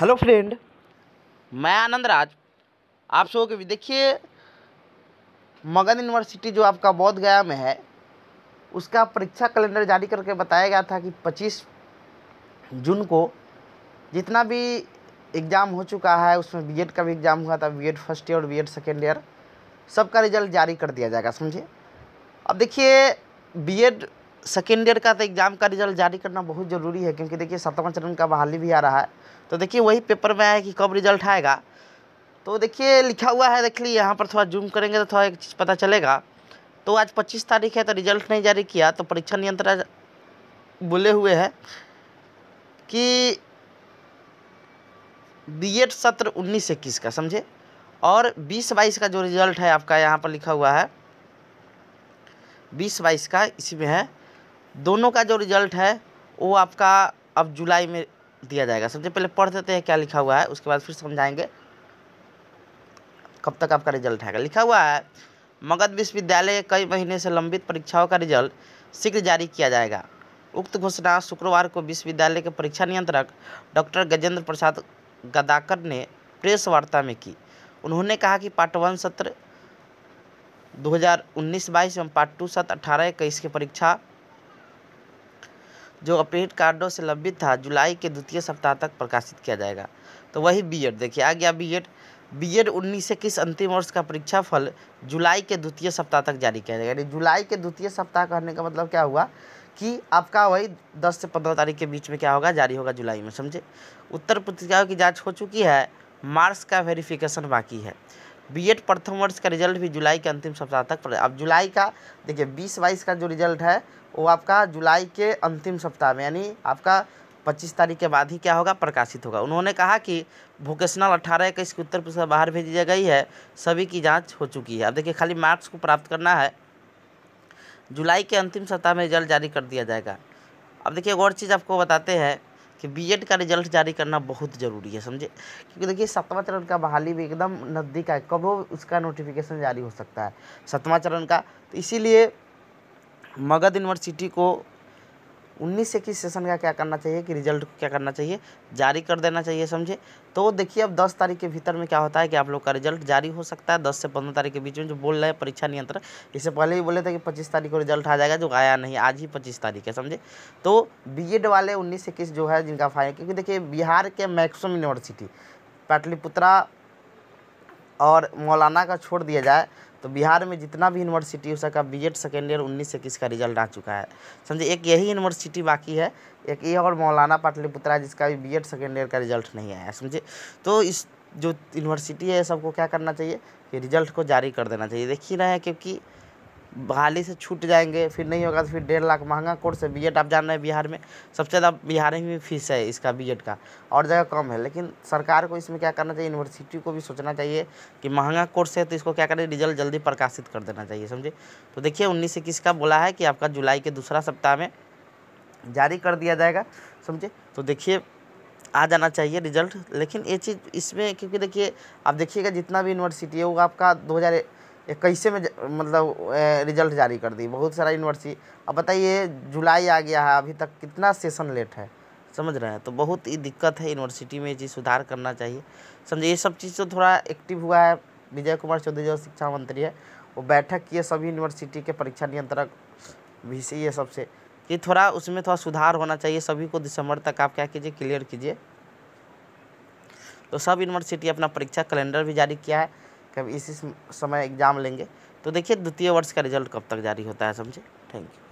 hello friend मैं आनंद राज आप सो के देखिए मगन यूनिवर्सिटी जो आपका बौद्ध गया में है उसका परीक्षा कैलेंडर जारी करके बताया गया था कि 25 जून को जितना भी एग्ज़ाम हो चुका है उसमें बीएड का भी एग्ज़ाम हुआ था बीएड फर्स्ट ईयर और बीएड सेकेंड ईयर सबका रिजल्ट जारी कर दिया जाएगा समझिए अब देखिए बीएड सेकेंड ईयर का तो एग्ज़ाम का रिजल्ट जारी करना बहुत ज़रूरी है क्योंकि देखिए सत्रवा चरण का बहाली भी आ रहा है तो देखिए वही पेपर में आया कि कब रिजल्ट आएगा तो देखिए लिखा हुआ है देख ली यहाँ पर थोड़ा जूम करेंगे तो थोड़ा एक चीज़ पता चलेगा तो आज पच्चीस तारीख है तो रिजल्ट नहीं जारी किया तो परीक्षा नियंत्रण बोले हुए हैं कि बी एड सत्र उन्नीस इक्कीस का समझे और बीस बाईस का जो रिजल्ट है आपका यहाँ पर लिखा हुआ है बीस बाईस का इसी में है दोनों का जो रिजल्ट है वो आपका अब जुलाई में दिया जाएगा सबसे पहले पढ़ देते हैं क्या लिखा हुआ है उसके बाद फिर समझाएंगे कब तक आपका रिजल्ट आएगा लिखा हुआ है मगध विश्वविद्यालय कई महीने से लंबित परीक्षाओं का रिजल्ट शीघ्र जारी किया जाएगा उक्त घोषणा शुक्रवार को विश्वविद्यालय के परीक्षा नियंत्रक डॉक्टर गजेंद्र प्रसाद गदाकर ने प्रेस वार्ता में की उन्होंने कहा कि पार्ट वन सत्र 2019-22 एवं पार्ट टू सत्र अठारह इक्कीस की परीक्षा जो अपेड कार्डों से लंबित था जुलाई के द्वितीय सप्ताह तक प्रकाशित किया जाएगा तो वही बी एड देखिए आ गया बी एड बी एड उन्नीस इक्कीस अंतिम वर्ष का परीक्षा फल जुलाई के द्वितीय सप्ताह तक जारी किया जाएगा यानी जुलाई के द्वितीय सप्ताह कहने का मतलब क्या हुआ कि आपका वही दस से पंद्रह तारीख के बीच में क्या होगा जारी होगा जुलाई में समझे उत्तर पत्रिकाओं की जाँच हो चुकी है मार्क्स का वेरिफिकेशन बाकी है बीएड प्रथम वर्ष का रिजल्ट भी जुलाई के अंतिम सप्ताह तक अब जुलाई का देखिए बीस बाईस का जो रिजल्ट है वो आपका जुलाई के अंतिम सप्ताह में यानी आपका पच्चीस तारीख के बाद ही क्या होगा प्रकाशित होगा उन्होंने कहा कि वोकेशनल अट्ठारह इक्कीस की उत्तर पुस्तिका बाहर भेजी गई है सभी की जांच हो चुकी है अब देखिए खाली मार्क्स को प्राप्त करना है जुलाई के अंतिम सप्ताह में रिजल्ट जारी कर दिया जाएगा अब देखिए एक और चीज़ आपको बताते हैं कि बीएड का रिजल्ट जारी करना बहुत ज़रूरी है समझे क्योंकि देखिए सातवां चरण का बहाली भी एकदम नज़दीक है कब हो उसका नोटिफिकेशन जारी हो सकता है सातवां चरण का तो इसीलिए मगध यूनिवर्सिटी को उन्नीस इक्कीस सेशन का क्या करना चाहिए कि रिजल्ट क्या करना चाहिए जारी कर देना चाहिए समझे तो देखिए अब दस तारीख के भीतर में क्या होता है कि आप लोग का रिजल्ट जारी हो सकता है दस से पंद्रह तारीख के बीच में जो बोल रहे हैं परीक्षा नियंत्रण इससे पहले ही बोले थे कि पच्चीस तारीख को रिजल्ट आ जाएगा जो आया नहीं आज ही पच्चीस तारीख है समझे तो बी वाले उन्नीस इक्कीस जो है जिनका फाइल क्योंकि देखिए बिहार के मैक्सम यूनिवर्सिटी पाटलिपुत्रा और मौलाना का छोड़ दिया जाए तो बिहार में जितना भी यूनिवर्सिटी हो सका बी एड सेकेंड ईयर उन्नीस से का रिजल्ट आ चुका है समझे एक यही यूनिवर्सिटी बाकी है एक ये और मौलाना पाटलिपुत्रा जिसका भी बी एड सेकेंड ईयर का रिजल्ट नहीं आया समझे तो इस जो यूनिवर्सिटी है सबको क्या करना चाहिए कि रिजल्ट को जारी कर देना चाहिए देख ही रहे हैं क्योंकि बहाली से छूट जाएंगे फिर नहीं होगा तो फिर डेढ़ लाख महंगा कोर्स है बी आप जान रहे हैं बिहार में सबसे ज़्यादा बिहार में फीस है इसका बी का और जगह कम है लेकिन सरकार को इसमें क्या करना चाहिए यूनिवर्सिटी को भी सोचना चाहिए कि महंगा कोर्स है तो इसको क्या करें रिजल्ट जल्दी प्रकाशित कर देना चाहिए समझे तो देखिए उन्नीस इक्कीस का बोला है कि आपका जुलाई के दूसरा सप्ताह में जारी कर दिया जाएगा समझे तो देखिए आ जाना चाहिए रिजल्ट लेकिन ये चीज़ इसमें क्योंकि देखिए आप देखिएगा जितना भी यूनिवर्सिटी होगा आपका दो हज़ार ये कैसे में मतलब रिजल्ट जारी कर दी बहुत सारा यूनिवर्सिटी अब बताइए जुलाई आ गया है अभी तक कितना सेशन लेट है समझ रहे हैं तो बहुत ही दिक्कत है यूनिवर्सिटी में जी सुधार करना चाहिए समझे ये सब चीज़ तो थोड़ा एक्टिव हुआ है विजय कुमार चौधरी जो शिक्षा मंत्री है वो बैठक किए सभी यूनिवर्सिटी के परीक्षा नियंत्रक भी से ये सबसे कि थोड़ा उसमें थोड़ा सुधार होना चाहिए सभी को दिसंबर तक आप क्या कीजिए क्लियर कीजिए तो सब यूनिवर्सिटी अपना परीक्षा कैलेंडर भी जारी किया है कभी इसी समय एग्ज़ाम लेंगे तो देखिए द्वितीय वर्ष का रिजल्ट कब तक जारी होता है समझे थैंक यू